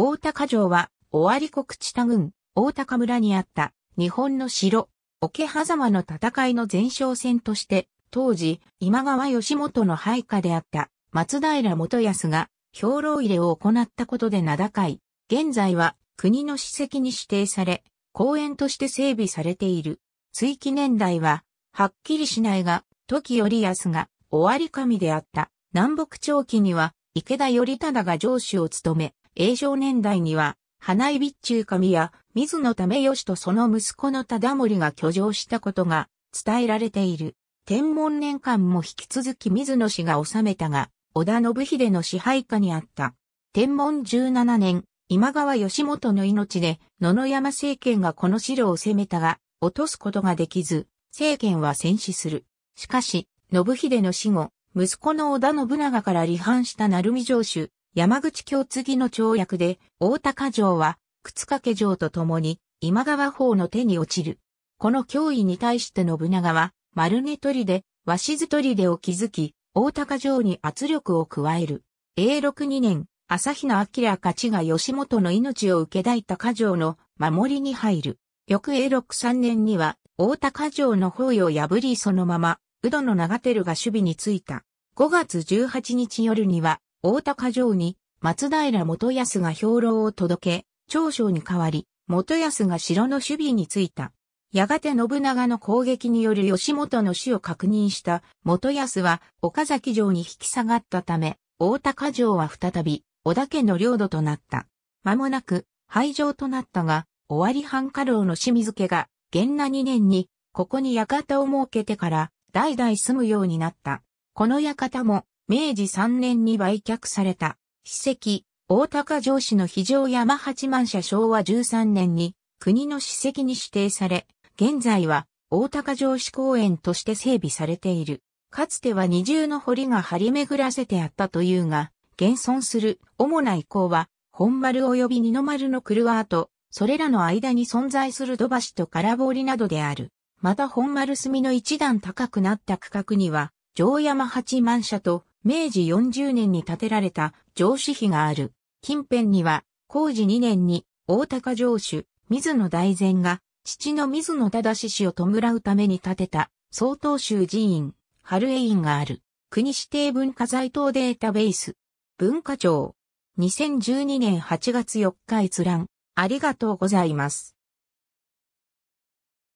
大高城は、尾張国知多郡、大高村にあった、日本の城、桶狭間の戦いの前哨戦として、当時、今川義元の配下であった、松平元康が、兵糧入れを行ったことで名高い。現在は、国の史跡に指定され、公園として整備されている。追記年代は、はっきりしないが、時頼康が、尾張神であった、南北朝期には、池田頼忠が城主を務め、永正年代には、花井備中神や水野為義とその息子の忠盛が居城したことが伝えられている。天文年間も引き続き水野氏が治めたが、織田信秀の支配下にあった。天文17年、今川義元の命で野々山政権がこの城を攻めたが、落とすことができず、政権は戦死する。しかし、信秀の死後、息子の織田信長から離反した鳴海城主、山口京継の跳躍で、大高城は、靴掛城と共に、今川方の手に落ちる。この脅威に対して信長は、丸根取りで、鷲津取りでを築き、大高城に圧力を加える。永禄2年、朝日奈明勝ちが吉本の命を受け抱いた家城の守りに入る。翌永禄3年には、大高城の包囲を破りそのまま、宇戸の長照が守備についた。5月18日夜には、大高城に松平元康が兵糧を届け、長将に代わり、元康が城の守備についた。やがて信長の攻撃による吉本の死を確認した元康は岡崎城に引き下がったため、大高城は再び織田家の領土となった。間もなく廃城となったが、尾張藩家老の清水家が、元那2年に、ここに館を設けてから、代々住むようになった。この館も、明治3年に売却された、史跡、大高城市の非常山八幡社昭和13年に国の史跡に指定され、現在は大高城市公園として整備されている。かつては二重の堀が張り巡らせてあったというが、現存する主な遺構は、本丸及び二の丸の狂わと、それらの間に存在する土橋と空堀などである。また本丸隅の一段高くなった区画には、城山八幡社と明治40年に建てられた城址碑がある。近辺には、工事2年に大高城主、水野大善が、父の水野正氏を弔うために建てた、曹洞宗寺院、春江院がある。国指定文化財等データベース。文化庁。2012年8月4日閲覧。ありがとうございます。